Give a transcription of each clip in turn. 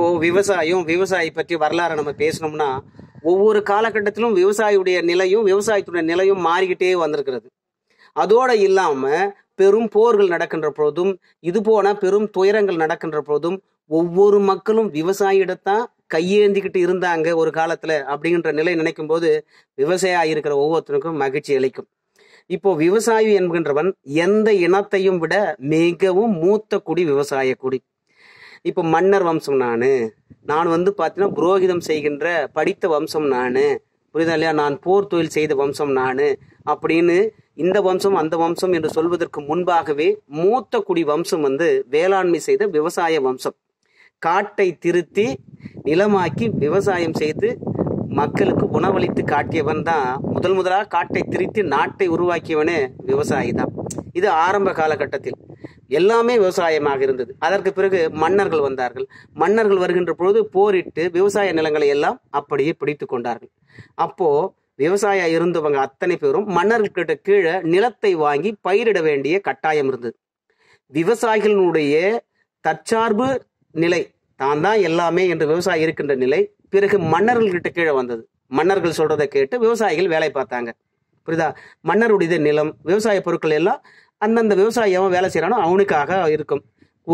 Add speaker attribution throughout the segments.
Speaker 1: இப்போ விவசாயம் விவசாயி பற்றி வரலாறு நம்ம பேசணும்னா ஒவ்வொரு காலகட்டத்திலும் விவசாயியுடைய நிலையும் விவசாயத்துடைய நிலையும் மாறிக்கிட்டே வந்திருக்கிறது அதோடு இல்லாமல் பெரும் போர்கள் நடக்கின்ற பொழுதும் இது போன பெரும் துயரங்கள் நடக்கின்ற பொழுதும் ஒவ்வொரு மக்களும் விவசாயிடத்தான் கையேந்திக்கிட்டு இருந்தாங்க ஒரு காலத்துல அப்படிங்கிற நிலை நினைக்கும் போது விவசாயம் இருக்கிற ஒவ்வொருத்தருக்கும் மகிழ்ச்சி அளிக்கும் இப்போ விவசாயி என்கின்றவன் எந்த இனத்தையும் விட மிகவும் மூத்த குடி விவசாய குடி இப்போ மன்னர் வம்சம் நான் நான் வந்து பார்த்தீங்கன்னா புரோகிதம் செய்கின்ற படித்த வம்சம் நான் புரியுதா இல்லையா நான் போர் தொழில் செய்த வம்சம் நான் அப்படின்னு இந்த வம்சம் அந்த வம்சம் என்று சொல்வதற்கு முன்பாகவே மூத்த குடி வம்சம் வந்து வேளாண்மை செய்த விவசாய வம்சம் காட்டை திருத்தி நிலமாக்கி விவசாயம் செய்து மக்களுக்கு உணவளித்து காட்டியவன் தான் முதல் முதலாக காட்டை திருத்தி நாட்டை உருவாக்கியவனே விவசாயி தான் இது ஆரம்ப காலகட்டத்தில் எல்லாமே விவசாயமாக இருந்தது அதற்கு பிறகு மன்னர்கள் வந்தார்கள் மன்னர்கள் வருகின்ற பொழுது போரிட்டு விவசாய நிலங்களை எல்லாம் அப்படியே பிடித்து கொண்டார்கள் அப்போ விவசாயம் இருந்தவங்க அத்தனை பேரும் மன்னர்கிட்ட கீழே நிலத்தை வாங்கி பயிரிட வேண்டிய கட்டாயம் இருந்தது விவசாயிகளினுடைய தற்சார்பு நிலை தான் தான் எல்லாமே என்று விவசாயி இருக்கின்ற நிலை பிறகு மன்னர்கள்கிட்ட கீழே வந்தது மன்னர்கள் சொல்றதை கேட்டு விவசாயிகள் வேலை பார்த்தாங்க புரியுதா மன்னருடைய நிலம் விவசாய பொருட்கள் எல்லாம் அந்தந்த விவசாயி எவன் வேலை செய்கிறானோ அவனுக்காக இருக்கும்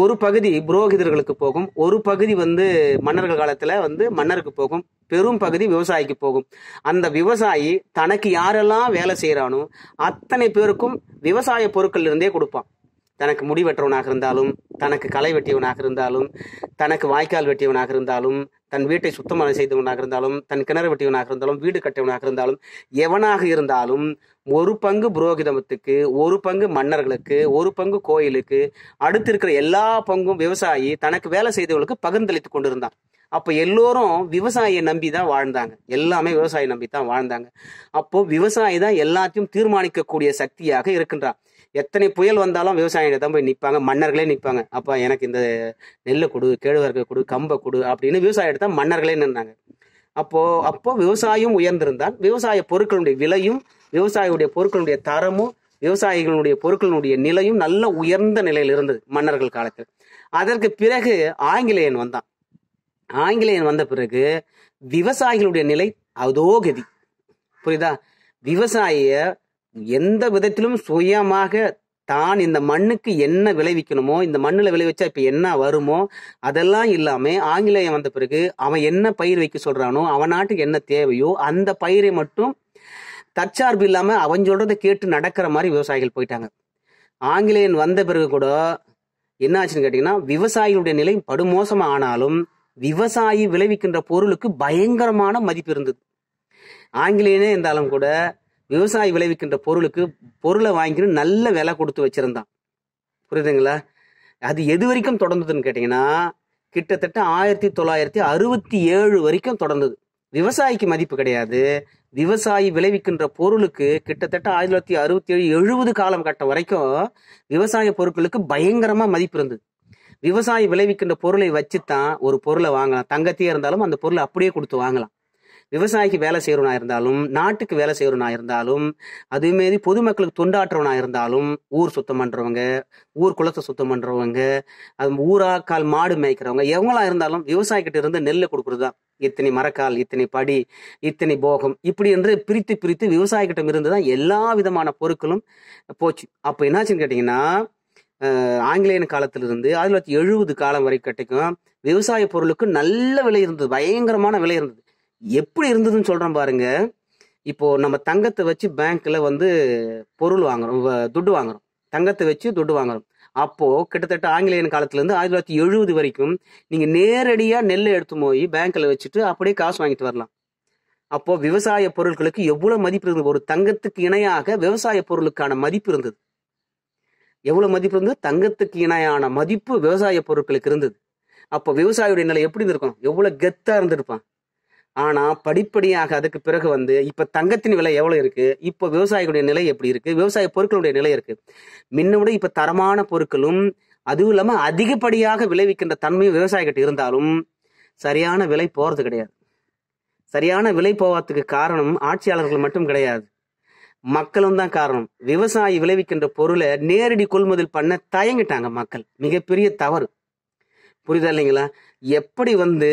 Speaker 1: ஒரு பகுதி புரோகிதர்களுக்கு போகும் ஒரு பகுதி வந்து மன்னர்கள் காலத்தில் வந்து மன்னருக்கு போகும் பெரும் பகுதி விவசாயிக்கு போகும் அந்த விவசாயி தனக்கு யாரெல்லாம் வேலை செய்கிறானோ அத்தனை பேருக்கும் விவசாய பொருட்கள் இருந்தே கொடுப்பான் தனக்கு முடி வெட்டவனாக இருந்தாலும் தனக்கு களை வெட்டியவனாக இருந்தாலும் தனக்கு வாய்க்கால் வெட்டியவனாக இருந்தாலும் தன் வீட்டை சுத்தமாக செய்தவனாக இருந்தாலும் தன் கிணறு வெட்டியவனாக இருந்தாலும் வீடு கட்டியவனாக இருந்தாலும் எவனாக இருந்தாலும் ஒரு பங்கு புரோகிதமத்துக்கு ஒரு பங்கு மன்னர்களுக்கு ஒரு பங்கு கோயிலுக்கு அடுத்து இருக்கிற எல்லா பங்கும் விவசாயி தனக்கு வேலை செய்தவர்களுக்கு பகிர்ந்தளித்து கொண்டிருந்தான் அப்போ எல்லோரும் விவசாயியை நம்பி தான் வாழ்ந்தாங்க எல்லாமே விவசாயி நம்பி தான் வாழ்ந்தாங்க அப்போ விவசாயி தான் எல்லாத்தையும் தீர்மானிக்கக்கூடிய சக்தியாக இருக்கின்றான் எத்தனை புயல் வந்தாலும் விவசாயிகிட்ட தான் போய் நிற்பாங்க மன்னர்களே நிற்பாங்க அப்போ எனக்கு இந்த நெல்லை கொடு கேழ்வரகு கொடு கம்பை கொடு அப்படின்னு விவசாயிகிட்ட தான் மன்னர்களே நின்றாங்க அப்போ அப்போ விவசாயம் உயர்ந்திருந்தால் விவசாய பொருட்களுடைய விலையும் விவசாயியுடைய பொருட்களுடைய தரமும் விவசாயிகளுடைய பொருட்களுடைய நிலையும் நல்ல உயர்ந்த நிலையில் இருந்தது மன்னர்கள் காலத்தில் அதற்கு பிறகு ஆங்கிலேயன் வந்தான் ஆங்கிலேயன் வந்த பிறகு விவசாயிகளுடைய நிலை அதோ கதி புரியுதா விவசாய எந்த விதத்திலும் சுயமாக தான் இந்த மண்ணுக்கு என்ன விளைவிக்கணுமோ இந்த மண்ணில் விளைவிச்சா இப்போ என்ன வருமோ அதெல்லாம் இல்லாமல் ஆங்கிலேயம் வந்த பிறகு அவன் என்ன பயிர் வைக்க சொல்கிறானோ அவன் நாட்டுக்கு என்ன தேவையோ அந்த பயிரை மட்டும் தற்சார்பு இல்லாமல் அவன் சொல்கிறத கேட்டு நடக்கிற மாதிரி விவசாயிகள் போயிட்டாங்க ஆங்கிலேயன் வந்த பிறகு கூட என்ன ஆச்சுன்னு கேட்டிங்கன்னா விவசாயிகளுடைய நிலை படுமோசமாக ஆனாலும் விவசாயி விளைவிக்கின்ற பொருளுக்கு பயங்கரமான மதிப்பு இருந்தது ஆங்கிலேயனே இருந்தாலும் கூட விவசாயி விளைவிக்கின்ற பொருளுக்கு பொருளை வாங்கிட்டு நல்ல விலை கொடுத்து வச்சிருந்தான் புரியுதுங்களா அது எது வரைக்கும் தொடர்ந்ததுன்னு கேட்டிங்கன்னா கிட்டத்தட்ட ஆயிரத்தி தொள்ளாயிரத்தி அறுபத்தி ஏழு வரைக்கும் தொடர்ந்தது விவசாயிக்கு மதிப்பு கிடையாது விவசாயி விளைவிக்கின்ற பொருளுக்கு கிட்டத்தட்ட ஆயிரத்தி தொள்ளாயிரத்தி அறுபத்தி ஏழு எழுபது காலம் கட்டம் வரைக்கும் விவசாய பொருட்களுக்கு பயங்கரமாக மதிப்பு இருந்தது விவசாயி விளைவிக்கின்ற பொருளை வச்சுத்தான் ஒரு பொருளை வாங்கலாம் தங்கத்தையே இருந்தாலும் அந்த பொருளை அப்படியே கொடுத்து வாங்கலாம் விவசாயிக்கு வேலை செய்கிறவனா இருந்தாலும் நாட்டுக்கு வேலை செய்கிறவனா இருந்தாலும் அதுமாரி பொதுமக்களுக்கு தொண்டாற்றுறவனா இருந்தாலும் ஊர் சுத்தம் பண்ணுறவங்க ஊர் குளத்தை சுத்தம் பண்ணுறவங்க அது ஊராக்கால் மாடு மேய்க்கிறவங்க எவங்களா இருந்தாலும் விவசாயிக்கிட்ட இருந்து நெல்லை கொடுக்குறது தான் இத்தனை மரக்கால் இத்தனை படி இத்தனை போகம் இப்படி என்று பிரித்து பிரித்து விவசாயிக்கிட்ட இருந்து தான் எல்லா விதமான பொருட்களும் போச்சு அப்போ என்னாச்சுன்னு கேட்டிங்கன்னா ஆங்கிலேயன் காலத்திலிருந்து ஆயிரத்தி தொள்ளாயிரத்தி எழுபது காலம் வரை கிடைக்கும் விவசாய பொருளுக்கு நல்ல விலை இருந்தது பயங்கரமான விலை இருந்தது எப்படி இருந்ததுன்னு சொல்கிறோம் பாருங்க இப்போ நம்ம தங்கத்தை வச்சு பேங்க்ல வந்து பொருள் வாங்குறோம் துட்டு வாங்குறோம் தங்கத்தை வச்சு துட்டு வாங்குறோம் அப்போ கிட்டத்தட்ட ஆங்கிலேயன் காலத்துலேருந்து ஆயிரத்தி தொள்ளாயிரத்தி எழுபது வரைக்கும் நீங்கள் நேரடியாக நெல்லை எடுத்து போய் பேங்க்ல வச்சுட்டு அப்படியே காசு வாங்கிட்டு வரலாம் அப்போ விவசாய பொருட்களுக்கு எவ்வளவு மதிப்பு இருந்தது ஒரு தங்கத்துக்கு இணையாக விவசாய பொருளுக்கான மதிப்பு இருந்தது எவ்வளவு மதிப்பு இருந்தது தங்கத்துக்கு இணையான மதிப்பு விவசாய பொருட்களுக்கு இருந்தது அப்போ விவசாயியுடைய நிலை எப்படி இருந்திருக்கும் எவ்வளவு கெத்தா இருந்திருப்பான் ஆனா படிப்படியாக அதுக்கு பிறகு வந்து இப்ப தங்கத்தின் விலை எவ்வளவு இருக்கு இப்போ விவசாயிகளுடைய நிலை எப்படி இருக்கு விவசாய பொருட்களுடைய நிலை இருக்கு முன்ன விட இப்ப தரமான பொருட்களும் அதுவும் இல்லாம அதிகப்படியாக விளைவிக்கின்ற தன்மையும் விவசாயிகிட்ட இருந்தாலும் சரியான விலை போறது கிடையாது சரியான விலை போவதுக்கு காரணம் ஆட்சியாளர்கள் மட்டும் கிடையாது மக்களும் தான் காரணம் விவசாயி விளைவிக்கின்ற பொருளை நேரடி கொள்முதல் பண்ண தயங்கிட்டாங்க மக்கள் மிகப்பெரிய தவறு புரியுதா இல்லைங்களா எப்படி வந்து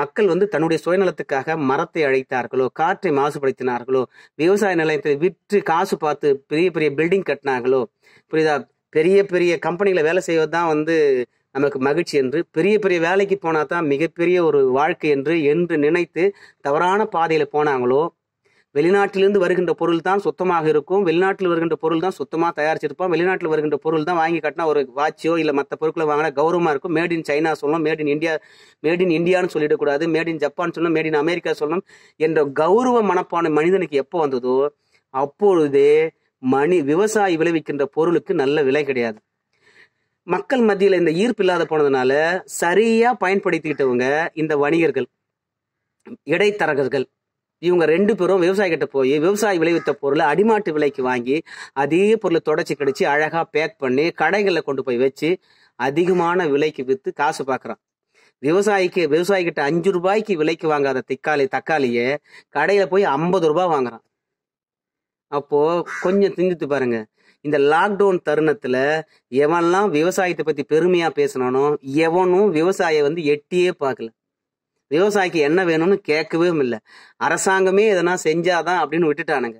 Speaker 1: மக்கள் வந்து தன்னுடைய சுயநலத்துக்காக மரத்தை அழைத்தார்களோ காற்றை மாசுபடுத்தினார்களோ விவசாய நிலையத்தை விற்று காசு பார்த்து பெரிய பெரிய பில்டிங் கட்டினாங்களோ புரியுதா பெரிய பெரிய கம்பெனிகளை வேலை செய்வது தான் வந்து நமக்கு மகிழ்ச்சி என்று பெரிய பெரிய வேலைக்கு போனால் தான் மிகப்பெரிய ஒரு வாழ்க்கை என்று என்று நினைத்து தவறான பாதையில் போனாங்களோ வெளிநாட்டிலிருந்து வருகின்ற பொருள் தான் சுத்தமாக இருக்கும் வெளிநாட்டில் வருகின்ற பொருள் தான் சுத்தமாக தயாரிச்சிருப்போம் வெளிநாட்டில் வருகின்ற பொருள் தான் வாங்கி கட்டினா ஒரு வாட்சியோ இல்லை மற்ற பொருட்களை வாங்கினா கௌரவமாக இருக்கும் மேட் இன் சைனா சொல்லணும் made in India made in இந்தியான்னு சொல்லிடக்கூடாது மேட் இன் ஜப்பான் சொல்லணும் மேட் இன் அமெரிக்கா சொல்லணும் என்ற கௌரவ மனப்பான மனிதனுக்கு எப்போ வந்ததோ அப்பொழுதே மணி விவசாயி விளைவிக்கின்ற பொருளுக்கு நல்ல விலை கிடையாது மக்கள் மத்தியில் இந்த ஈர்ப்பு இல்லாத போனதுனால சரியாக பயன்படுத்திக்கிட்டவங்க இந்த வணிகர்கள் இடைத்தரகர்கள் இவங்க ரெண்டு பேரும் விவசாயிகிட்ட போய் விவசாயி விளைவித்த பொருளை அடிமாட்டு விலைக்கு வாங்கி அதே பொருளை தொடச்சி கடிச்சு அழகா பேக் பண்ணி கடைகளில் கொண்டு போய் வச்சு அதிகமான விலைக்கு விற்று காசு பார்க்குறான் விவசாயிக்கு விவசாயிகிட்ட அஞ்சு ரூபாய்க்கு விலைக்கு வாங்காத திக்காளி தக்காளியை கடையில போய் ஐம்பது ரூபாய் வாங்குறான் அப்போ கொஞ்சம் திந்தித்து பாருங்க இந்த லாக்டவுன் தருணத்துல எவன்லாம் விவசாயத்தை பத்தி பெருமையா பேசினானோ எவனும் விவசாய வந்து எட்டியே பார்க்கல விவசாயிக்கு என்ன வேணும்னு கேட்கவே இல்லை அரசாங்கமே எதனா செஞ்சாதான் அப்படின்னு விட்டுட்டானுங்க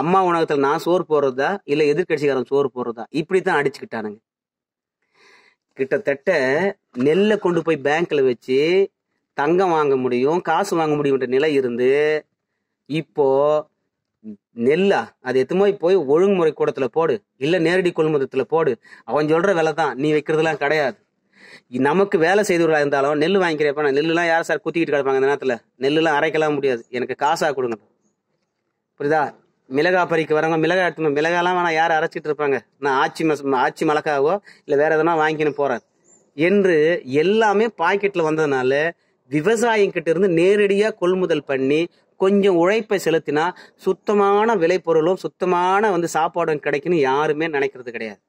Speaker 1: அம்மா உணவகத்தில் நான் சோறு போடுறதா இல்லை எதிர்கட்சிக்காரன் சோறு போடுறதா இப்படி தான் அடிச்சுக்கிட்டானுங்க கிட்டத்தட்ட நெல்லை கொண்டு போய் பேங்க்ல வச்சு தங்கம் வாங்க முடியும் காசு வாங்க முடியும்ன்ற நிலை இருந்து இப்போ நெல்லா அது எத்தமோ போய் ஒழுங்குமுறை கூடத்துல போடு இல்ல நேரடி கொள்முதத்துல போடு அவன் சொல்ற விலை தான் நீ வைக்கிறதுலாம் கிடையாது நமக்கு வேலை செய்தவர்களாக இருந்தாலும் நெல் வாங்கிக்கிறப்ப நான் நெல்லுலாம் யார் சார் குத்திக்கிட்டு கிடப்பாங்க இந்த நேரத்தில் நெல்லுலாம் அரைக்கலாம் முடியாது எனக்கு காசாக கொடுங்க புரியுதா மிளகா பறிக்க வரவங்க மிளகா எடுத்துணும் மிளகாலாம் வேணால் யார் அரைச்சிட்டு இருப்பாங்க நான் ஆச்சி மஸ் ஆச்சி மிளகாவோ இல்லை வேற எதனா வாங்கிக்கணும் போகிறார் என்று எல்லாமே பாக்கெட்டில் வந்ததுனால கிட்ட இருந்து நேரடியாக கொள்முதல் பண்ணி கொஞ்சம் உழைப்பை செலுத்தினா சுத்தமான விளைபொருளும் சுத்தமான வந்து சாப்பாடும் கிடைக்குன்னு யாருமே நினைக்கிறது கிடையாது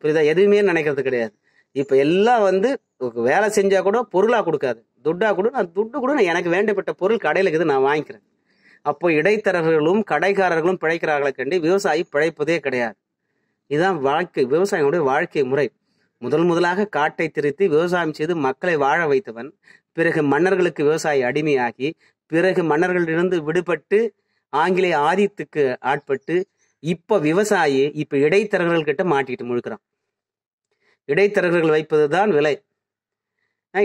Speaker 1: புரியுதா எதுவுமே நினைக்கிறது கிடையாது இப்போ எல்லாம் வந்து வேலை செஞ்சால் கூட பொருளாக கொடுக்காது துட்டாக கூட நான் துட்டு கூட நான் எனக்கு வேண்டப்பட்ட பொருள் கடையில் இருக்குது நான் வாங்கிக்கிறேன் அப்போ இடைத்தரகர்களும் கடைக்காரர்களும் பிழைக்கிறார்களை கண்டு விவசாயி பிழைப்பதே கிடையாது இதுதான் வாழ்க்கை விவசாயியுடைய வாழ்க்கை முறை முதல் முதலாக காட்டை திருத்தி விவசாயம் செய்து மக்களை வாழ வைத்தவன் பிறகு மன்னர்களுக்கு விவசாயி அடிமையாகி பிறகு மன்னர்களிடந்து விடுபட்டு ஆங்கிலேய ஆதித்துக்கு ஆட்பட்டு இப்போ விவசாயி இப்போ இடைத்தரகர்கள் மாட்டிக்கிட்டு முழுக்கிறான் இடைத்தரகர்கள் வைப்பது தான் விலை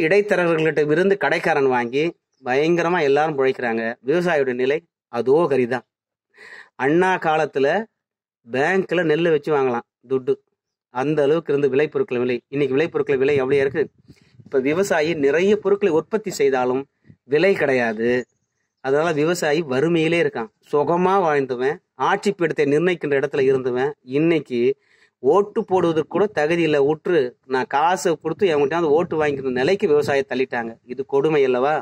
Speaker 1: இடைத்தரகர்கள்ட்ட இருந்து கடைக்காரன் வாங்கி பயங்கரமாக எல்லாரும் பிழைக்கிறாங்க விவசாயியோட நிலை அதோ கரிதான் தான் அண்ணா காலத்தில் பேங்க்கில் நெல் வச்சு வாங்கலாம் துட்டு அந்த அளவுக்கு இருந்து பொருட்கள் விலை இன்னைக்கு விளைபொருட்கள் விலை அப்படியே இருக்கு இப்போ விவசாயி நிறைய பொருட்களை உற்பத்தி செய்தாலும் விலை கிடையாது அதனால விவசாயி வறுமையிலே இருக்கான் சுகமாக வாழ்ந்துவேன் ஆட்சி பீடத்தை நிர்ணயிக்கின்ற இடத்துல இருந்தவன் இன்னைக்கு ஓட்டு போடுவதற்கு கூட தகுதி இல்லை உற்று நான் காசை கொடுத்து அவங்ககிட்ட ஓட்டு வாங்கிக்கிற நிலைக்கு விவசாயம் தள்ளிட்டாங்க இது கொடுமை அல்லவா